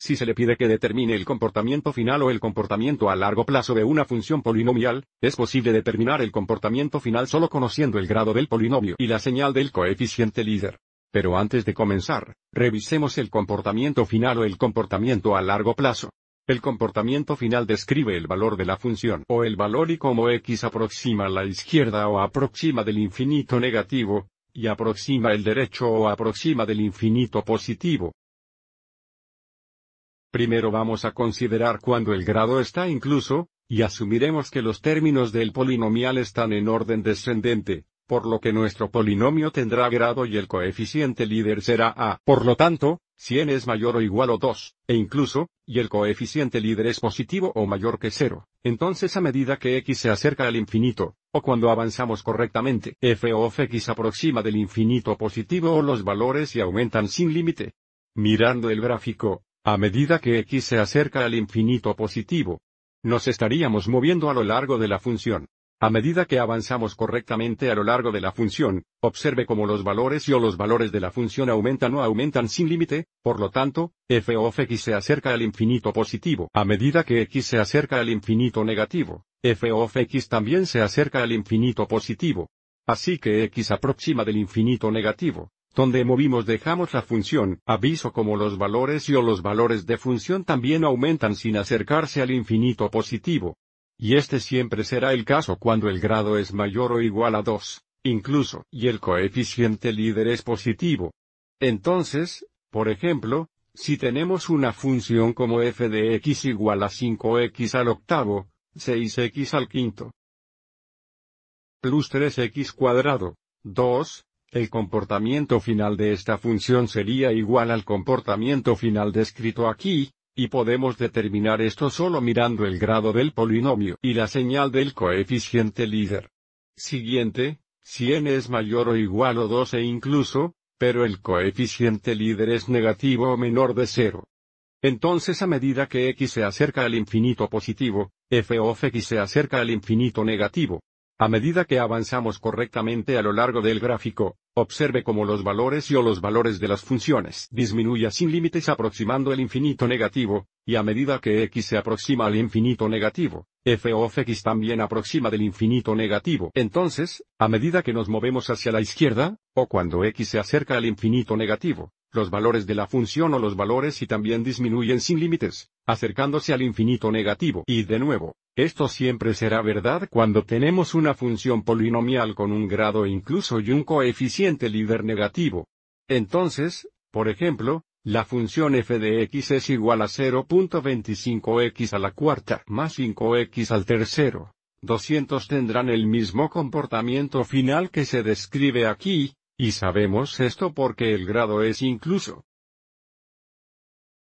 Si se le pide que determine el comportamiento final o el comportamiento a largo plazo de una función polinomial, es posible determinar el comportamiento final solo conociendo el grado del polinomio y la señal del coeficiente líder. Pero antes de comenzar, revisemos el comportamiento final o el comportamiento a largo plazo. El comportamiento final describe el valor de la función o el valor y cómo x aproxima la izquierda o aproxima del infinito negativo, y aproxima el derecho o aproxima del infinito positivo. Primero vamos a considerar cuando el grado está incluso, y asumiremos que los términos del polinomial están en orden descendente, por lo que nuestro polinomio tendrá grado y el coeficiente líder será a. Por lo tanto, si n es mayor o igual o 2, e incluso, y el coeficiente líder es positivo o mayor que 0, entonces a medida que x se acerca al infinito, o cuando avanzamos correctamente, f of x aproxima del infinito positivo o los valores y aumentan sin límite. Mirando el gráfico, a medida que x se acerca al infinito positivo, nos estaríamos moviendo a lo largo de la función. A medida que avanzamos correctamente a lo largo de la función, observe cómo los valores y o los valores de la función aumentan o aumentan sin límite, por lo tanto, f of x se acerca al infinito positivo. A medida que x se acerca al infinito negativo, f of x también se acerca al infinito positivo. Así que x aproxima del infinito negativo, donde movimos dejamos la función, aviso como los valores y o los valores de función también aumentan sin acercarse al infinito positivo. Y este siempre será el caso cuando el grado es mayor o igual a 2, incluso, y el coeficiente líder es positivo. Entonces, por ejemplo, si tenemos una función como f de x igual a 5x al octavo, 6x al quinto, plus 3x cuadrado, 2, el comportamiento final de esta función sería igual al comportamiento final descrito aquí, y podemos determinar esto solo mirando el grado del polinomio y la señal del coeficiente líder. Siguiente, si n es mayor o igual o 12 e incluso, pero el coeficiente líder es negativo o menor de 0. Entonces a medida que x se acerca al infinito positivo, f of x se acerca al infinito negativo. A medida que avanzamos correctamente a lo largo del gráfico, observe cómo los valores y o los valores de las funciones disminuyen sin límites aproximando el infinito negativo, y a medida que x se aproxima al infinito negativo, f of x también aproxima del infinito negativo. Entonces, a medida que nos movemos hacia la izquierda, o cuando x se acerca al infinito negativo, los valores de la función o los valores y también disminuyen sin límites, acercándose al infinito negativo. Y de nuevo, esto siempre será verdad cuando tenemos una función polinomial con un grado incluso y un coeficiente líder negativo. Entonces, por ejemplo, la función f de x es igual a 0.25x a la cuarta más 5x al tercero. 200 tendrán el mismo comportamiento final que se describe aquí, y sabemos esto porque el grado es incluso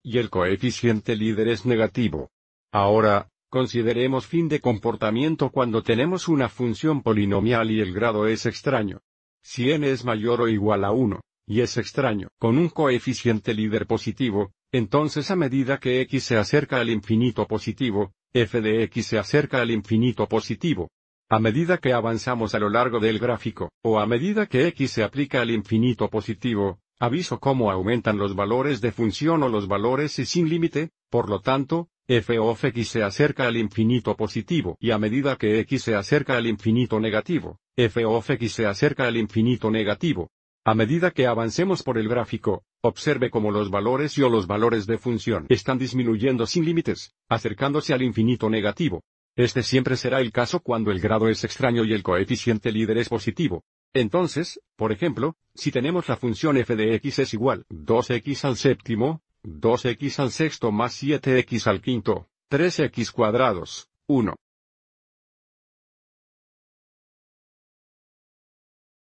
y el coeficiente líder es negativo. Ahora, consideremos fin de comportamiento cuando tenemos una función polinomial y el grado es extraño. Si n es mayor o igual a 1, y es extraño, con un coeficiente líder positivo, entonces a medida que x se acerca al infinito positivo, f de x se acerca al infinito positivo. A medida que avanzamos a lo largo del gráfico, o a medida que x se aplica al infinito positivo, Aviso cómo aumentan los valores de función o los valores y sin límite, por lo tanto, f of x se acerca al infinito positivo y a medida que x se acerca al infinito negativo, f of x se acerca al infinito negativo. A medida que avancemos por el gráfico, observe cómo los valores y o los valores de función están disminuyendo sin límites, acercándose al infinito negativo. Este siempre será el caso cuando el grado es extraño y el coeficiente líder es positivo. Entonces, por ejemplo, si tenemos la función f de x es igual 2x al séptimo, 2x al sexto más 7x al quinto, 3x cuadrados, 1.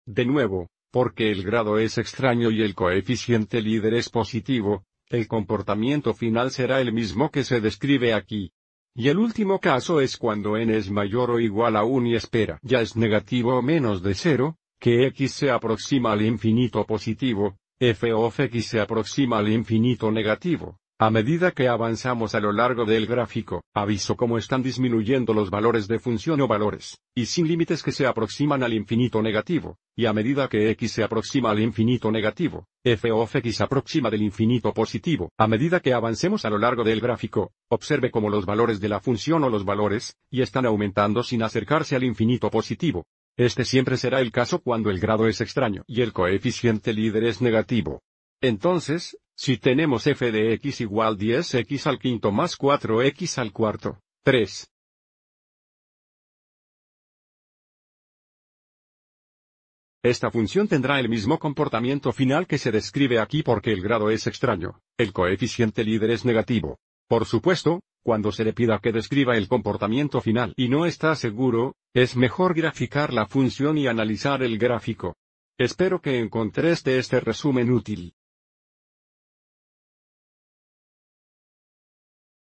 De nuevo, porque el grado es extraño y el coeficiente líder es positivo, el comportamiento final será el mismo que se describe aquí. Y el último caso es cuando n es mayor o igual a 1 y espera ya es negativo o menos de 0, que x se aproxima al infinito positivo, f of x se aproxima al infinito negativo. A medida que avanzamos a lo largo del gráfico, aviso cómo están disminuyendo los valores de función o valores, y sin límites que se aproximan al infinito negativo, y a medida que x se aproxima al infinito negativo, f of x aproxima del infinito positivo. A medida que avancemos a lo largo del gráfico, observe cómo los valores de la función o los valores, y están aumentando sin acercarse al infinito positivo. Este siempre será el caso cuando el grado es extraño y el coeficiente líder es negativo. Entonces, si tenemos f de x igual 10x al quinto más 4x al cuarto, 3. Esta función tendrá el mismo comportamiento final que se describe aquí porque el grado es extraño, el coeficiente líder es negativo. Por supuesto, cuando se le pida que describa el comportamiento final y no está seguro, es mejor graficar la función y analizar el gráfico. Espero que encontreste este resumen útil.